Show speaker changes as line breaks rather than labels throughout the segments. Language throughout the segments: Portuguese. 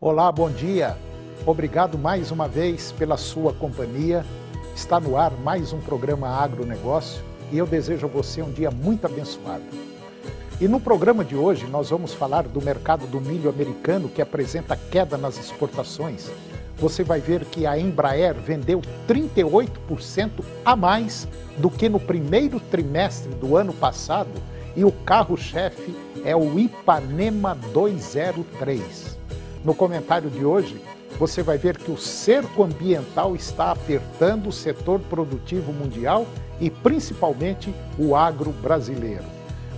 Olá, bom dia. Obrigado mais uma vez pela sua companhia. Está no ar mais um programa Agronegócio e eu desejo a você um dia muito abençoado. E no programa de hoje nós vamos falar do mercado do milho americano que apresenta queda nas exportações. Você vai ver que a Embraer vendeu 38% a mais do que no primeiro trimestre do ano passado e o carro-chefe é o Ipanema 203. No comentário de hoje, você vai ver que o cerco ambiental está apertando o setor produtivo mundial e principalmente o agro brasileiro.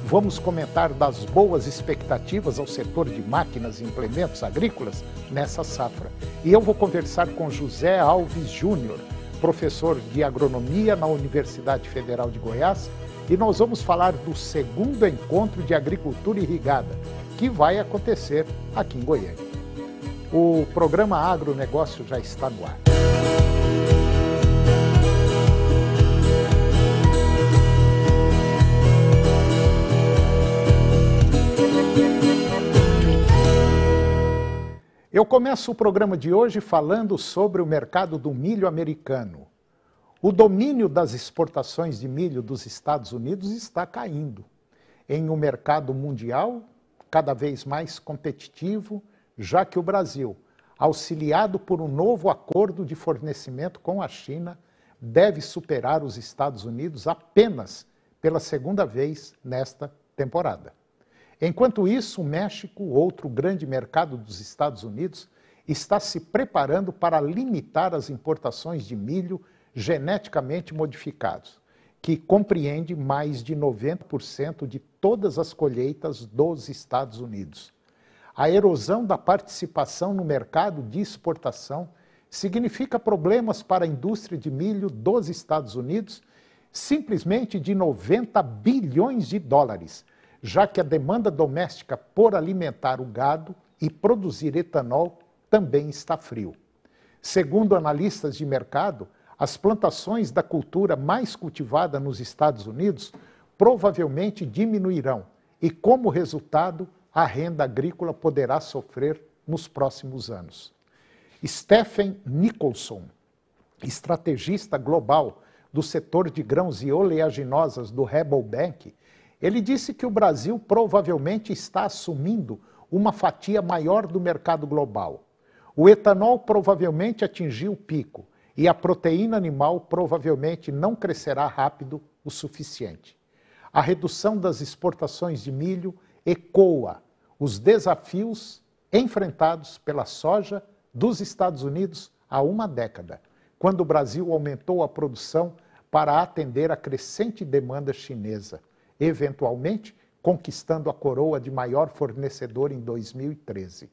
Vamos comentar das boas expectativas ao setor de máquinas e implementos agrícolas nessa safra. E eu vou conversar com José Alves Júnior, professor de agronomia na Universidade Federal de Goiás, e nós vamos falar do segundo encontro de agricultura irrigada, que vai acontecer aqui em Goiânia. O programa Agronegócio já está no ar. Eu começo o programa de hoje falando sobre o mercado do milho americano. O domínio das exportações de milho dos Estados Unidos está caindo. Em um mercado mundial cada vez mais competitivo já que o Brasil, auxiliado por um novo acordo de fornecimento com a China, deve superar os Estados Unidos apenas pela segunda vez nesta temporada. Enquanto isso, o México, outro grande mercado dos Estados Unidos, está se preparando para limitar as importações de milho geneticamente modificados, que compreende mais de 90% de todas as colheitas dos Estados Unidos. A erosão da participação no mercado de exportação significa problemas para a indústria de milho dos Estados Unidos, simplesmente de 90 bilhões de dólares, já que a demanda doméstica por alimentar o gado e produzir etanol também está frio. Segundo analistas de mercado, as plantações da cultura mais cultivada nos Estados Unidos provavelmente diminuirão e, como resultado, a renda agrícola poderá sofrer nos próximos anos. Stephen Nicholson, estrategista global do setor de grãos e oleaginosas do Rebel Bank, ele disse que o Brasil provavelmente está assumindo uma fatia maior do mercado global. O etanol provavelmente atingiu o pico e a proteína animal provavelmente não crescerá rápido o suficiente. A redução das exportações de milho ecoa os desafios enfrentados pela soja dos Estados Unidos há uma década, quando o Brasil aumentou a produção para atender a crescente demanda chinesa, eventualmente conquistando a coroa de maior fornecedor em 2013.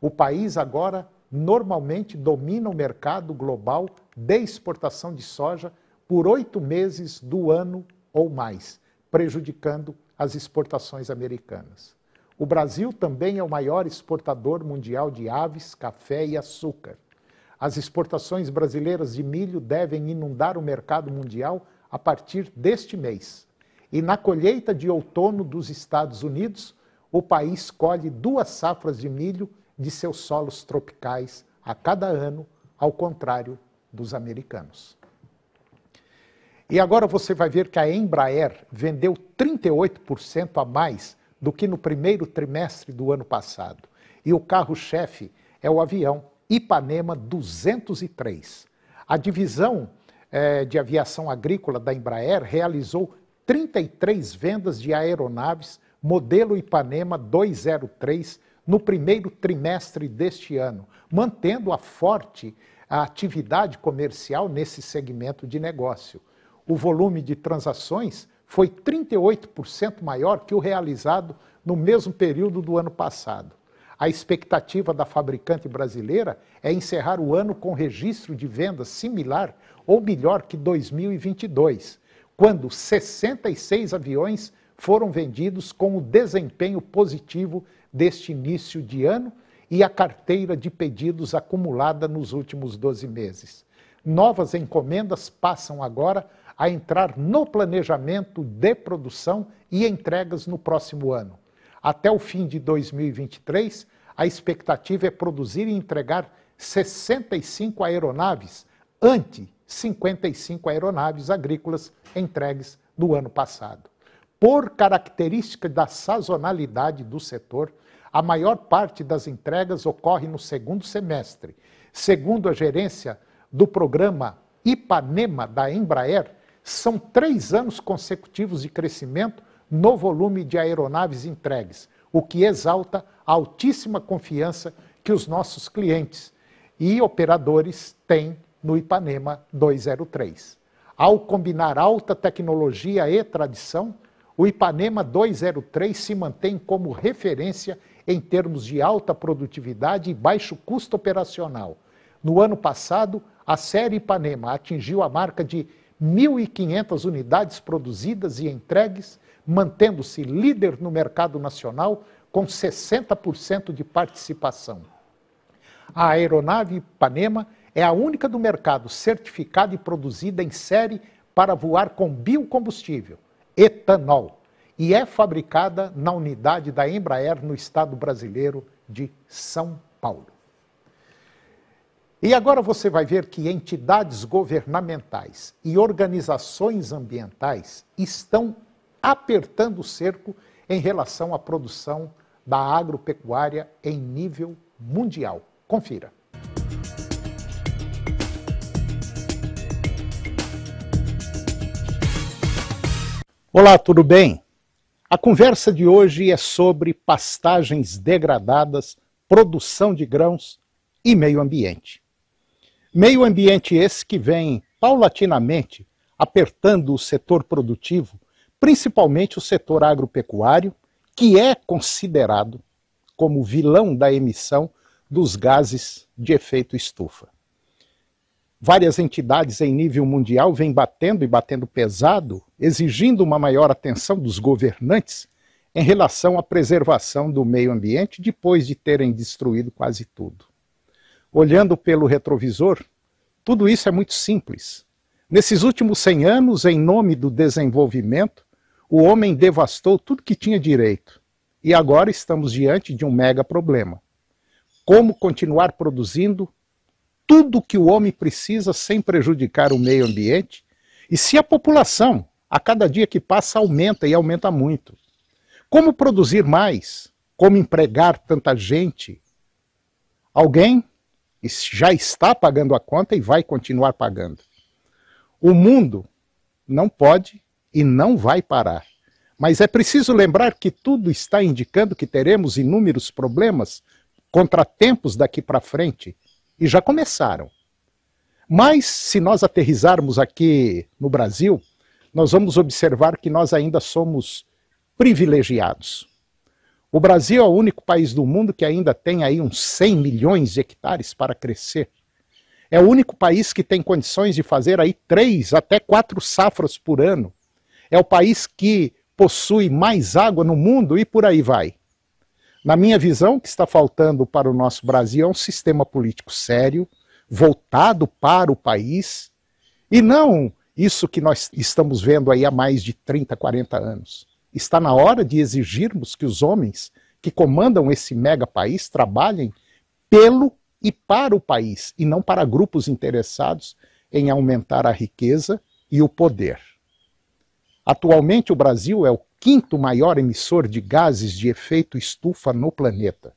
O país agora normalmente domina o mercado global de exportação de soja por oito meses do ano ou mais, prejudicando as exportações americanas. O Brasil também é o maior exportador mundial de aves, café e açúcar. As exportações brasileiras de milho devem inundar o mercado mundial a partir deste mês. E na colheita de outono dos Estados Unidos, o país colhe duas safras de milho de seus solos tropicais a cada ano, ao contrário dos americanos. E agora você vai ver que a Embraer vendeu 38% a mais do que no primeiro trimestre do ano passado. E o carro-chefe é o avião Ipanema 203. A divisão eh, de aviação agrícola da Embraer realizou 33 vendas de aeronaves modelo Ipanema 203 no primeiro trimestre deste ano, mantendo a forte a atividade comercial nesse segmento de negócio. O volume de transações foi 38% maior que o realizado no mesmo período do ano passado. A expectativa da fabricante brasileira é encerrar o ano com registro de vendas similar ou melhor que 2022, quando 66 aviões foram vendidos com o desempenho positivo deste início de ano e a carteira de pedidos acumulada nos últimos 12 meses. Novas encomendas passam agora a entrar no planejamento de produção e entregas no próximo ano. Até o fim de 2023, a expectativa é produzir e entregar 65 aeronaves, ante 55 aeronaves agrícolas entregues no ano passado. Por característica da sazonalidade do setor, a maior parte das entregas ocorre no segundo semestre. Segundo a gerência do programa Ipanema da Embraer, são três anos consecutivos de crescimento no volume de aeronaves entregues, o que exalta a altíssima confiança que os nossos clientes e operadores têm no Ipanema 203. Ao combinar alta tecnologia e tradição, o Ipanema 203 se mantém como referência em termos de alta produtividade e baixo custo operacional. No ano passado, a série Ipanema atingiu a marca de 1.500 unidades produzidas e entregues, mantendo-se líder no mercado nacional com 60% de participação. A aeronave Ipanema é a única do mercado certificada e produzida em série para voar com biocombustível, etanol, e é fabricada na unidade da Embraer no estado brasileiro de São Paulo. E agora você vai ver que entidades governamentais e organizações ambientais estão apertando o cerco em relação à produção da agropecuária em nível mundial. Confira. Olá, tudo bem? A conversa de hoje é sobre pastagens degradadas, produção de grãos e meio ambiente. Meio ambiente esse que vem, paulatinamente, apertando o setor produtivo, principalmente o setor agropecuário, que é considerado como vilão da emissão dos gases de efeito estufa. Várias entidades em nível mundial vêm batendo e batendo pesado, exigindo uma maior atenção dos governantes em relação à preservação do meio ambiente depois de terem destruído quase tudo olhando pelo retrovisor, tudo isso é muito simples. Nesses últimos 100 anos, em nome do desenvolvimento, o homem devastou tudo que tinha direito. E agora estamos diante de um mega problema. Como continuar produzindo tudo que o homem precisa sem prejudicar o meio ambiente? E se a população, a cada dia que passa, aumenta e aumenta muito? Como produzir mais? Como empregar tanta gente? Alguém já está pagando a conta e vai continuar pagando. O mundo não pode e não vai parar. Mas é preciso lembrar que tudo está indicando que teremos inúmeros problemas, contratempos daqui para frente, e já começaram. Mas se nós aterrizarmos aqui no Brasil, nós vamos observar que nós ainda somos privilegiados. O Brasil é o único país do mundo que ainda tem aí uns 100 milhões de hectares para crescer. É o único país que tem condições de fazer aí três até quatro safras por ano. É o país que possui mais água no mundo e por aí vai. Na minha visão, o que está faltando para o nosso Brasil é um sistema político sério, voltado para o país, e não isso que nós estamos vendo aí há mais de 30, 40 anos. Está na hora de exigirmos que os homens que comandam esse mega país trabalhem pelo e para o país, e não para grupos interessados em aumentar a riqueza e o poder. Atualmente, o Brasil é o quinto maior emissor de gases de efeito estufa no planeta.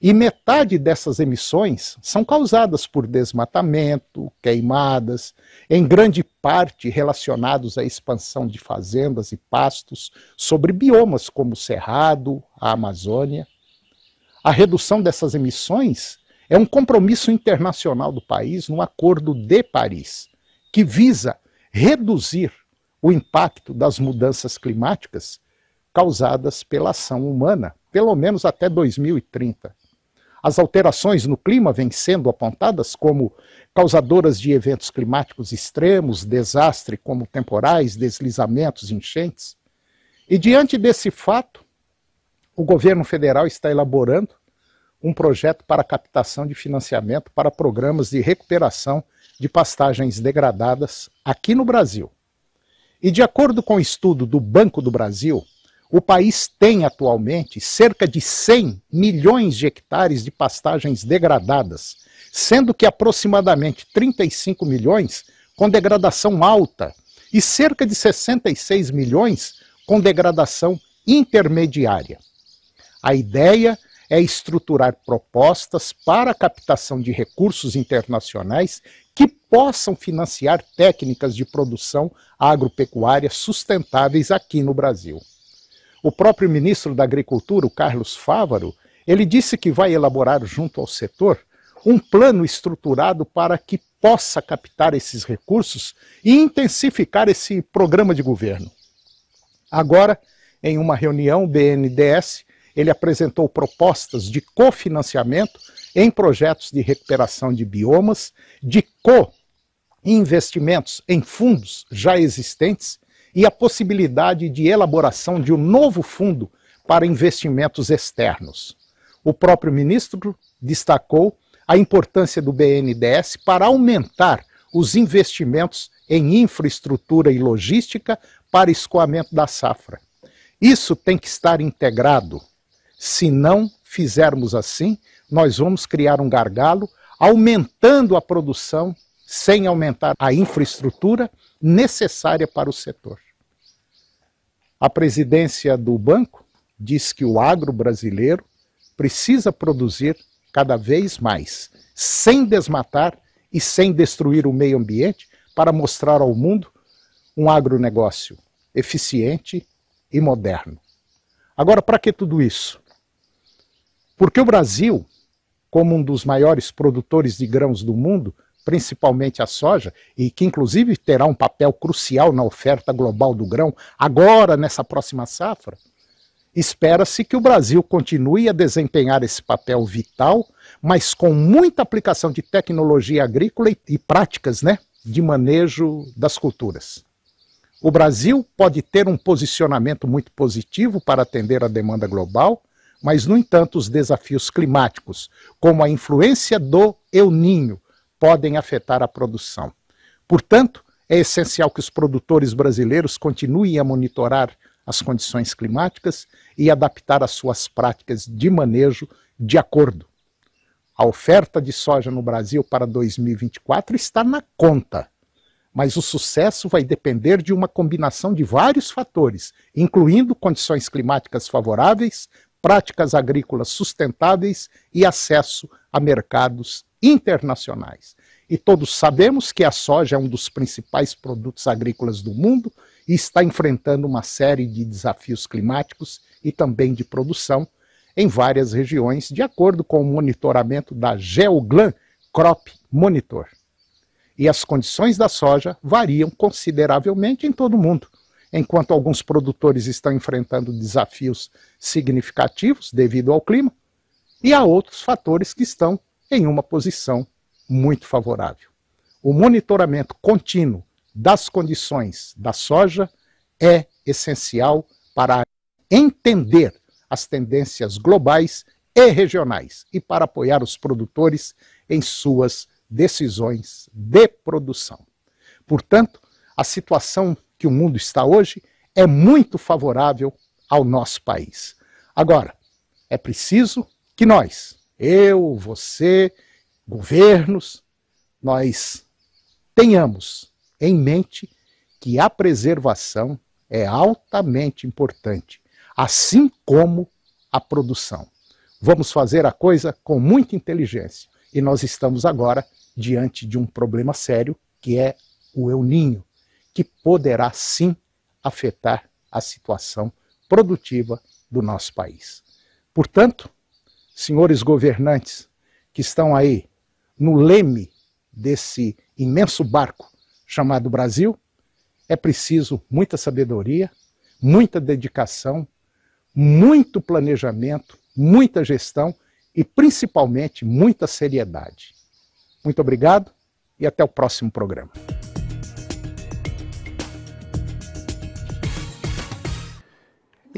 E metade dessas emissões são causadas por desmatamento, queimadas, em grande parte relacionados à expansão de fazendas e pastos sobre biomas como o Cerrado, a Amazônia. A redução dessas emissões é um compromisso internacional do país no Acordo de Paris, que visa reduzir o impacto das mudanças climáticas causadas pela ação humana, pelo menos até 2030. As alterações no clima vêm sendo apontadas como causadoras de eventos climáticos extremos, desastre como temporais, deslizamentos, enchentes. E diante desse fato, o governo federal está elaborando um projeto para captação de financiamento para programas de recuperação de pastagens degradadas aqui no Brasil. E de acordo com o um estudo do Banco do Brasil, o país tem atualmente cerca de 100 milhões de hectares de pastagens degradadas, sendo que aproximadamente 35 milhões com degradação alta e cerca de 66 milhões com degradação intermediária. A ideia é estruturar propostas para a captação de recursos internacionais que possam financiar técnicas de produção agropecuária sustentáveis aqui no Brasil. O próprio ministro da Agricultura, o Carlos Fávaro, ele disse que vai elaborar junto ao setor um plano estruturado para que possa captar esses recursos e intensificar esse programa de governo. Agora, em uma reunião o BNDES, ele apresentou propostas de cofinanciamento em projetos de recuperação de biomas, de co-investimentos em fundos já existentes e a possibilidade de elaboração de um novo fundo para investimentos externos. O próprio ministro destacou a importância do BNDES para aumentar os investimentos em infraestrutura e logística para escoamento da safra. Isso tem que estar integrado. Se não fizermos assim, nós vamos criar um gargalo, aumentando a produção sem aumentar a infraestrutura necessária para o setor. A presidência do banco diz que o agro brasileiro precisa produzir cada vez mais, sem desmatar e sem destruir o meio ambiente, para mostrar ao mundo um agronegócio eficiente e moderno. Agora, para que tudo isso? Porque o Brasil, como um dos maiores produtores de grãos do mundo, principalmente a soja, e que inclusive terá um papel crucial na oferta global do grão agora nessa próxima safra, espera-se que o Brasil continue a desempenhar esse papel vital, mas com muita aplicação de tecnologia agrícola e, e práticas né, de manejo das culturas. O Brasil pode ter um posicionamento muito positivo para atender a demanda global, mas, no entanto, os desafios climáticos, como a influência do El Ninho podem afetar a produção. Portanto, é essencial que os produtores brasileiros continuem a monitorar as condições climáticas e adaptar as suas práticas de manejo de acordo. A oferta de soja no Brasil para 2024 está na conta, mas o sucesso vai depender de uma combinação de vários fatores, incluindo condições climáticas favoráveis, práticas agrícolas sustentáveis e acesso a mercados internacionais. E todos sabemos que a soja é um dos principais produtos agrícolas do mundo e está enfrentando uma série de desafios climáticos e também de produção em várias regiões, de acordo com o monitoramento da Geoglan Crop Monitor. E as condições da soja variam consideravelmente em todo o mundo. Enquanto alguns produtores estão enfrentando desafios significativos devido ao clima, e há outros fatores que estão em uma posição muito favorável. O monitoramento contínuo das condições da soja é essencial para entender as tendências globais e regionais e para apoiar os produtores em suas decisões de produção. Portanto, a situação que o mundo está hoje é muito favorável ao nosso país. Agora, é preciso que nós, eu, você, governos, nós tenhamos em mente que a preservação é altamente importante, assim como a produção. Vamos fazer a coisa com muita inteligência. E nós estamos agora diante de um problema sério, que é o euninho, que poderá sim afetar a situação produtiva do nosso país. Portanto, senhores governantes que estão aí no leme desse imenso barco chamado Brasil, é preciso muita sabedoria, muita dedicação, muito planejamento, muita gestão e principalmente muita seriedade. Muito obrigado e até o próximo programa.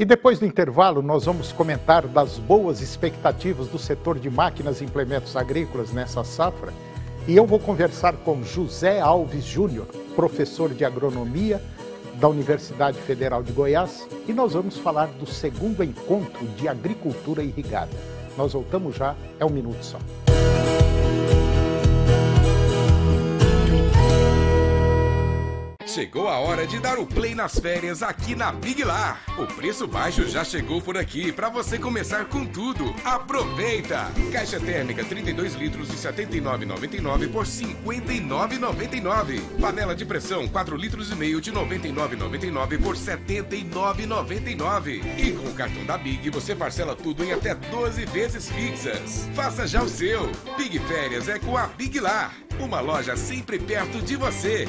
E depois do intervalo, nós vamos comentar das boas expectativas do setor de máquinas e implementos agrícolas nessa safra. E eu vou conversar com José Alves Júnior, professor de agronomia da Universidade Federal de Goiás, e nós vamos falar do segundo encontro de agricultura irrigada. Nós voltamos já, é um minuto só. Chegou a hora de dar o play nas férias aqui na Big Lar. O preço baixo já chegou por aqui para você começar com tudo. Aproveita! Caixa térmica 32 litros de 79,99 por 59,99. Panela de pressão 4 litros e meio de 99,99 por 79,99. E com o cartão da Big você parcela tudo em até 12 vezes fixas. Faça já o seu. Big Férias é com a Big Lar, uma loja sempre perto de você.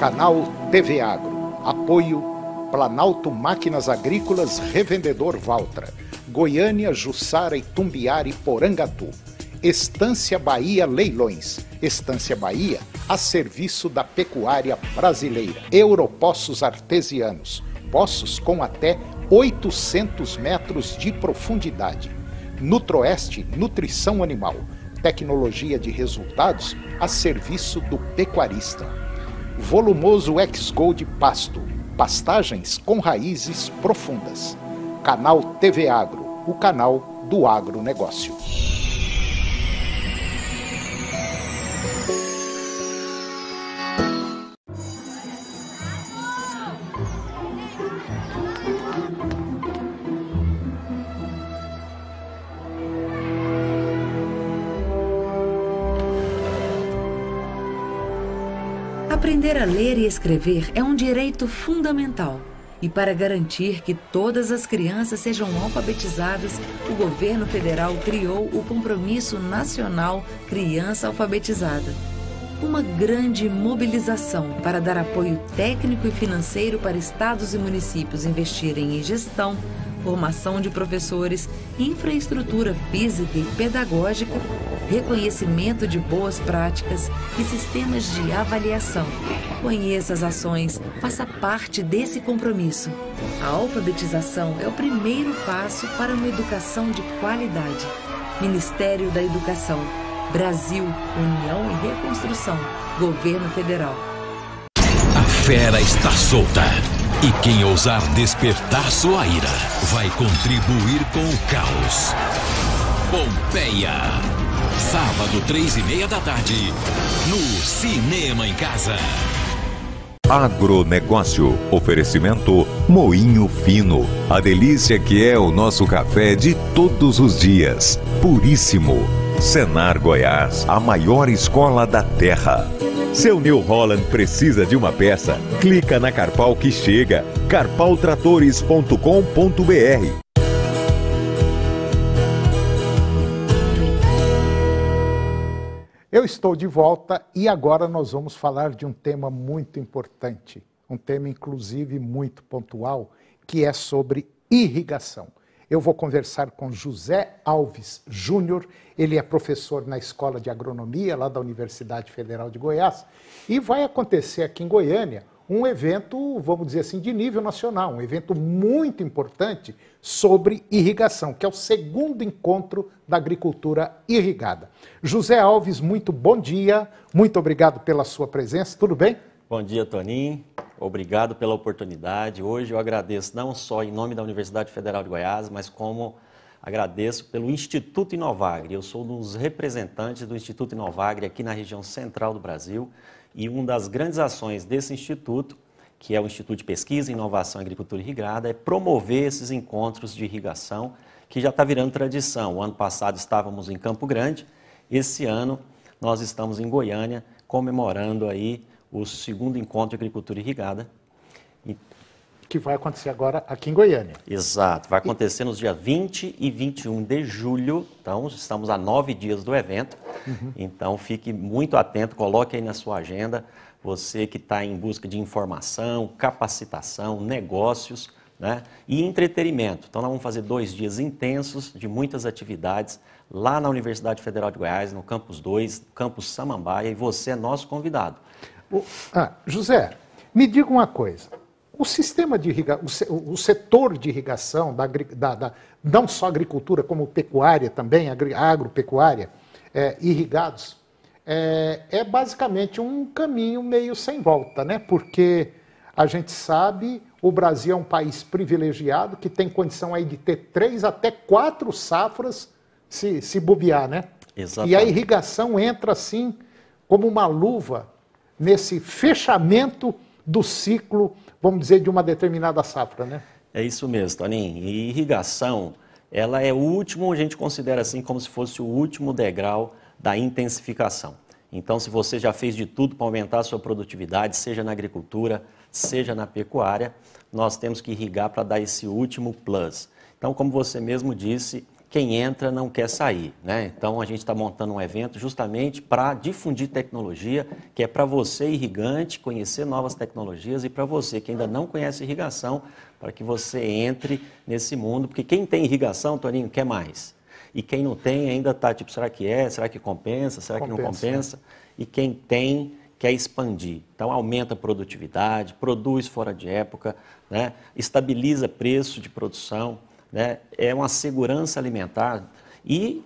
Canal TV Agro. Apoio Planalto Máquinas Agrícolas Revendedor Valtra. Goiânia, Jussara, Itumbiara e Porangatu. Estância Bahia Leilões. Estância Bahia a serviço da pecuária brasileira. Europoços artesianos. Poços com até 800 metros de profundidade. Nutroeste Nutrição Animal. Tecnologia de resultados a serviço do pecuarista volumoso Xcode Pasto, pastagens com raízes profundas. Canal TV Agro, o canal do agronegócio.
escrever é um direito fundamental. E para garantir que todas as crianças sejam alfabetizadas, o governo federal criou o Compromisso Nacional Criança Alfabetizada. Uma grande mobilização para dar apoio técnico e financeiro para estados e municípios investirem em gestão, formação de professores, infraestrutura física e pedagógica reconhecimento de boas práticas e sistemas de avaliação. Conheça as ações, faça parte desse compromisso. A alfabetização é o primeiro passo para uma educação de qualidade. Ministério da Educação. Brasil, União e Reconstrução. Governo Federal.
A fera está solta. E quem ousar despertar sua ira vai contribuir com o caos. Pompeia. Sábado, três e meia da tarde, no Cinema em Casa. Agronegócio. Oferecimento Moinho Fino. A delícia que é o nosso café de todos os dias. Puríssimo. Senar Goiás, a maior escola da terra. Seu New Holland precisa de uma peça? Clica na Carpal que chega. carpaltratores.com.br Eu estou de volta e agora nós vamos falar de um tema muito importante, um tema inclusive muito pontual, que é sobre irrigação. Eu vou conversar com José Alves Júnior, ele é professor na Escola de Agronomia lá da Universidade Federal de Goiás e vai acontecer aqui em Goiânia um evento, vamos dizer assim, de nível nacional, um evento muito importante sobre irrigação, que é o segundo encontro da agricultura irrigada. José Alves, muito bom dia, muito obrigado pela sua presença, tudo bem?
Bom dia, Toninho. Obrigado pela oportunidade. Hoje eu agradeço não só em nome da Universidade Federal de Goiás, mas como agradeço pelo Instituto Inovagre. Eu sou um dos representantes do Instituto Inovagre aqui na região central do Brasil e uma das grandes ações desse instituto, que é o Instituto de Pesquisa, Inovação, Agricultura Irrigada, é promover esses encontros de irrigação, que já está virando tradição. O ano passado estávamos em Campo Grande, esse ano nós estamos em Goiânia, comemorando aí o segundo encontro de agricultura irrigada, que vai acontecer agora aqui em Goiânia. Exato, vai acontecer e... nos dias 20 e 21 de julho, então estamos a nove dias do evento, uhum. então fique muito atento, coloque aí na sua agenda, você que está em busca de informação, capacitação, negócios né? e entretenimento. Então, nós vamos fazer dois dias intensos de muitas atividades lá na Universidade Federal de Goiás, no Campus 2, Campus Samambaia, e você é nosso convidado. O... Ah, José, me diga uma coisa. O sistema de irrigação, o
setor de irrigação, da, da, da, não só agricultura, como pecuária também, agropecuária, é, irrigados, é, é, basicamente um caminho meio sem volta, né? Porque a gente sabe, o Brasil é um país privilegiado que tem condição aí de ter três até quatro safras se, se bobear, né? Exatamente. E a irrigação entra assim como uma luva nesse
fechamento do ciclo vamos dizer, de uma determinada safra, né? É isso mesmo, Toninho. E irrigação, ela é o último, a gente considera assim como se fosse o último degrau da intensificação. Então, se você já fez de tudo para aumentar a sua produtividade, seja na agricultura, seja na pecuária, nós temos que irrigar para dar esse último plus. Então, como você mesmo disse, quem entra não quer sair. Né? Então, a gente está montando um evento justamente para difundir tecnologia, que é para você, irrigante, conhecer novas tecnologias e para você que ainda não conhece irrigação, para que você entre nesse mundo. Porque quem tem irrigação, Toninho, quer mais. E quem não tem ainda está tipo, será que é? Será que compensa? Será compensa. que não é. compensa? E quem tem quer expandir. Então, aumenta a produtividade, produz fora de época, né? estabiliza preço de produção né? é uma segurança alimentar e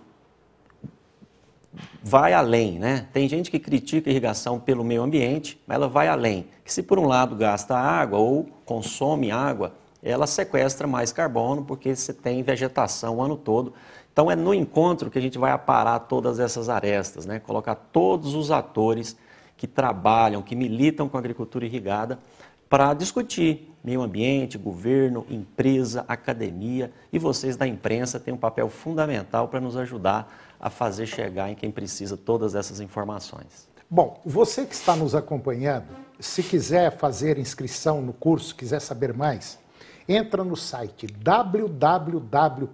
vai além. Né? Tem gente que critica a irrigação pelo meio ambiente, mas ela vai além. Que se por um lado gasta água ou consome água, ela sequestra mais carbono porque você tem vegetação o ano todo. Então é no encontro que a gente vai aparar todas essas arestas, né? colocar todos os atores que trabalham, que militam com a agricultura irrigada para discutir meio ambiente, governo, empresa, academia e vocês da imprensa têm um papel fundamental para nos ajudar a fazer chegar em quem precisa todas essas informações.
Bom, você que está nos acompanhando, se quiser fazer inscrição no curso, quiser saber mais, entra no site www.inovagre.org.br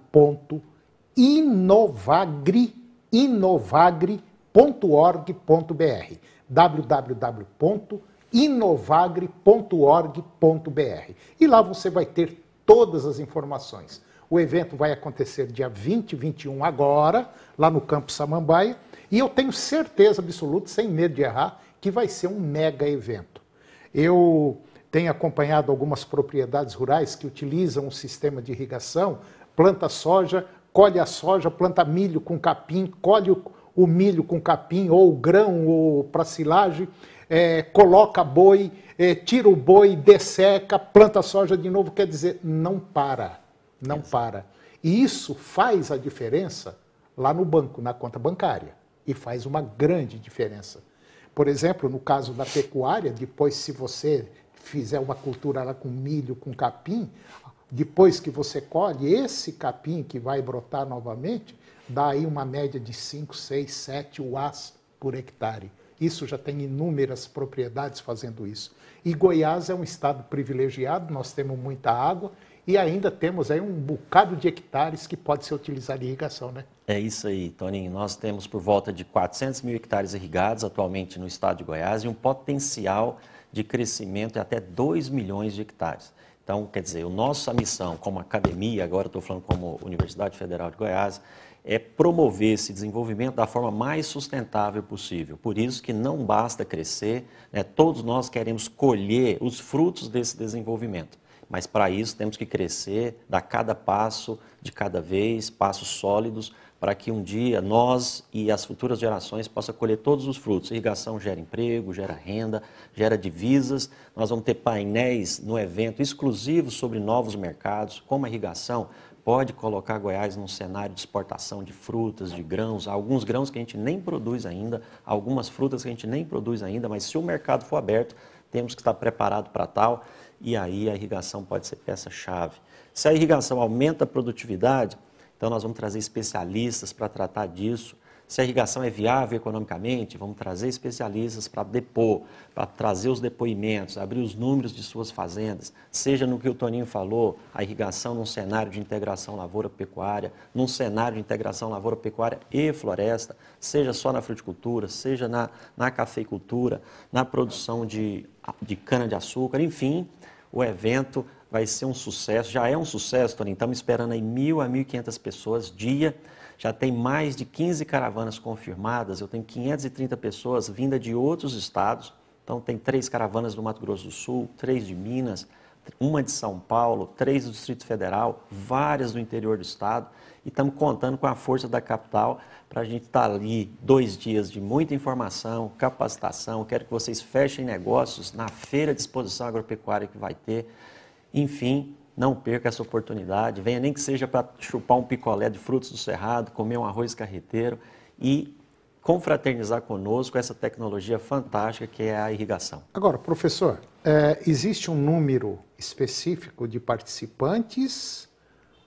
www.inovagre.org.br inovagre.org.br. E lá você vai ter todas as informações. O evento vai acontecer dia 20 e 21 agora, lá no Campo Samambaia, e eu tenho certeza absoluta, sem medo de errar, que vai ser um mega evento. Eu tenho acompanhado algumas propriedades rurais que utilizam o sistema de irrigação, planta soja, colhe a soja, planta milho com capim, colhe o, o milho com capim ou o grão ou para silagem, é, coloca boi, é, tira o boi, desseca, planta soja de novo. Quer dizer, não para, não para. E isso faz a diferença lá no banco, na conta bancária. E faz uma grande diferença. Por exemplo, no caso da pecuária, depois, se você fizer uma cultura lá com milho, com capim, depois que você colhe, esse capim que vai brotar novamente, dá aí uma média de 5, 6, 7 UAS por hectare. Isso já tem inúmeras propriedades fazendo isso. E Goiás é um estado privilegiado, nós temos muita água e ainda temos aí um bocado de hectares que pode ser utilizado em irrigação, né?
É isso aí, Toninho. Nós temos por volta de 400 mil hectares irrigados atualmente no estado de Goiás e um potencial de crescimento de é até 2 milhões de hectares. Então, quer dizer, a nossa missão como academia, agora estou falando como Universidade Federal de Goiás, é promover esse desenvolvimento da forma mais sustentável possível. Por isso que não basta crescer, né? todos nós queremos colher os frutos desse desenvolvimento. Mas para isso temos que crescer, dar cada passo de cada vez, passos sólidos, para que um dia nós e as futuras gerações possam colher todos os frutos. irrigação gera emprego, gera renda, gera divisas. Nós vamos ter painéis no evento exclusivos sobre novos mercados, como a irrigação pode colocar Goiás num cenário de exportação de frutas, de grãos, alguns grãos que a gente nem produz ainda, algumas frutas que a gente nem produz ainda, mas se o mercado for aberto, temos que estar preparado para tal, e aí a irrigação pode ser peça-chave. Se a irrigação aumenta a produtividade, então nós vamos trazer especialistas para tratar disso, se a irrigação é viável economicamente, vamos trazer especialistas para depor, para trazer os depoimentos, abrir os números de suas fazendas, seja no que o Toninho falou, a irrigação num cenário de integração lavoura-pecuária, num cenário de integração lavoura-pecuária e floresta, seja só na fruticultura, seja na, na cafeicultura, na produção de, de cana-de-açúcar, enfim, o evento vai ser um sucesso, já é um sucesso, Toninho, estamos esperando aí mil a mil e quinhentas pessoas dia já tem mais de 15 caravanas confirmadas, eu tenho 530 pessoas vinda de outros estados. Então, tem três caravanas do Mato Grosso do Sul, três de Minas, uma de São Paulo, três do Distrito Federal, várias do interior do estado. E estamos contando com a força da capital para a gente estar tá ali dois dias de muita informação, capacitação. Quero que vocês fechem negócios na feira de exposição agropecuária que vai ter. Enfim, não perca essa oportunidade. Venha nem que seja para chupar um picolé de frutos do cerrado, comer um arroz carreteiro e confraternizar conosco essa tecnologia fantástica que é a irrigação.
Agora, professor, é, existe um número específico de participantes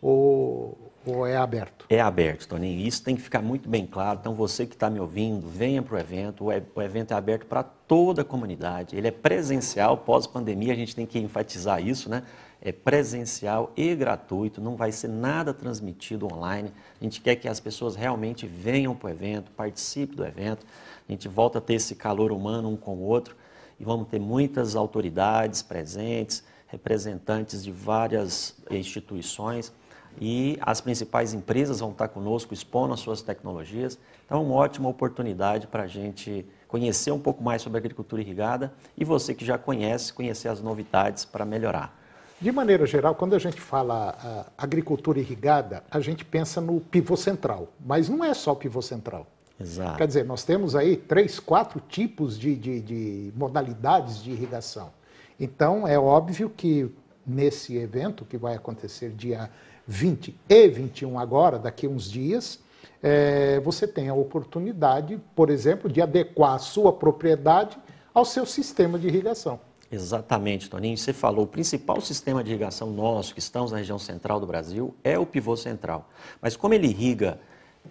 ou, ou é aberto?
É aberto, Toninho. Isso tem que ficar muito bem claro. Então, você que está me ouvindo, venha para o evento. O evento é aberto para toda a comunidade. Ele é presencial, pós-pandemia, a gente tem que enfatizar isso, né? é presencial e gratuito, não vai ser nada transmitido online. A gente quer que as pessoas realmente venham para o evento, participem do evento. A gente volta a ter esse calor humano um com o outro e vamos ter muitas autoridades presentes, representantes de várias instituições e as principais empresas vão estar conosco expondo as suas tecnologias. Então, é uma ótima oportunidade para a gente conhecer um pouco mais sobre agricultura irrigada e você que já conhece, conhecer as novidades para melhorar. De maneira geral, quando a gente fala
a ah, agricultura irrigada, a gente pensa no pivô central, mas não é só o pivô central. Exato. Quer dizer, nós temos aí três, quatro tipos de, de, de modalidades de irrigação. Então, é óbvio que nesse evento que vai acontecer dia 20 e 21 agora, daqui a uns dias, é, você tem a oportunidade, por exemplo, de adequar a sua propriedade ao seu sistema
de irrigação. Exatamente, Toninho. Você falou, o principal sistema de irrigação nosso, que estamos na região central do Brasil, é o pivô central. Mas como ele irriga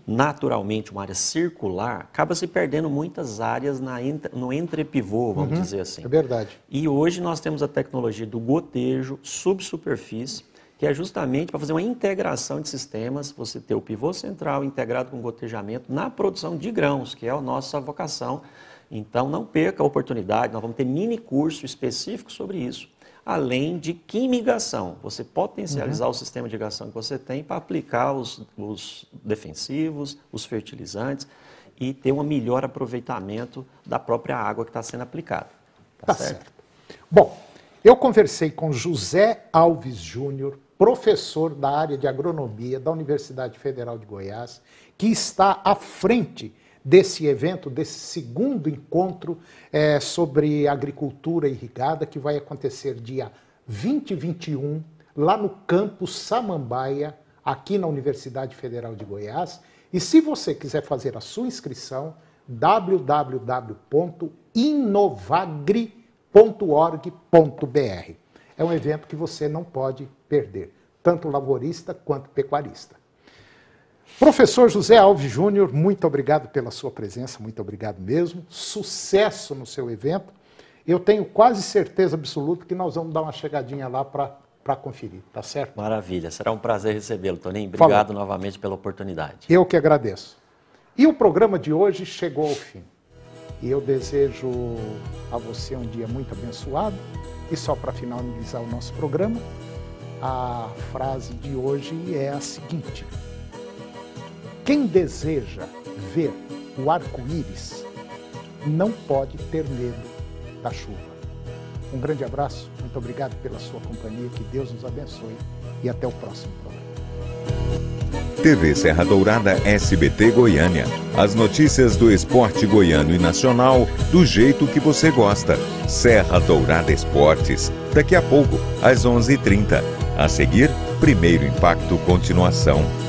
naturalmente uma área circular, acaba se perdendo muitas áreas na, no entrepivô, vamos uhum, dizer assim. É verdade. E hoje nós temos a tecnologia do gotejo subsuperfície, que é justamente para fazer uma integração de sistemas, você ter o pivô central integrado com o gotejamento na produção de grãos, que é a nossa vocação então, não perca a oportunidade, nós vamos ter mini curso específico sobre isso, além de quimigação, você potencializar uhum. o sistema de irrigação que você tem para aplicar os, os defensivos, os fertilizantes e ter um melhor aproveitamento da própria água que está sendo aplicada. Tá, tá certo? certo?
Bom, eu conversei com José Alves Júnior, professor da área de agronomia da Universidade Federal de Goiás, que está à frente desse evento, desse segundo encontro é, sobre agricultura irrigada, que vai acontecer dia 20 e 21, lá no campus Samambaia, aqui na Universidade Federal de Goiás. E se você quiser fazer a sua inscrição, www.inovagri.org.br. É um evento que você não pode perder, tanto laborista quanto pecuarista. Professor José Alves Júnior, muito obrigado pela sua presença, muito obrigado mesmo. Sucesso no seu evento. Eu tenho quase certeza absoluta que nós vamos dar uma chegadinha lá para conferir,
tá certo? Maravilha, será um prazer recebê-lo, Toninho. Obrigado Falou. novamente pela oportunidade.
Eu que agradeço. E o programa de hoje chegou ao fim. E eu desejo a você um dia muito abençoado. E só para finalizar o nosso programa, a frase de hoje é a seguinte. Quem deseja ver o arco-íris não pode ter medo da chuva. Um grande abraço, muito obrigado pela sua companhia, que Deus nos abençoe e até o próximo programa. TV Serra Dourada SBT Goiânia. As notícias do esporte goiano e nacional do jeito que você gosta.
Serra Dourada Esportes. Daqui a pouco, às 11:30. A seguir, Primeiro Impacto Continuação.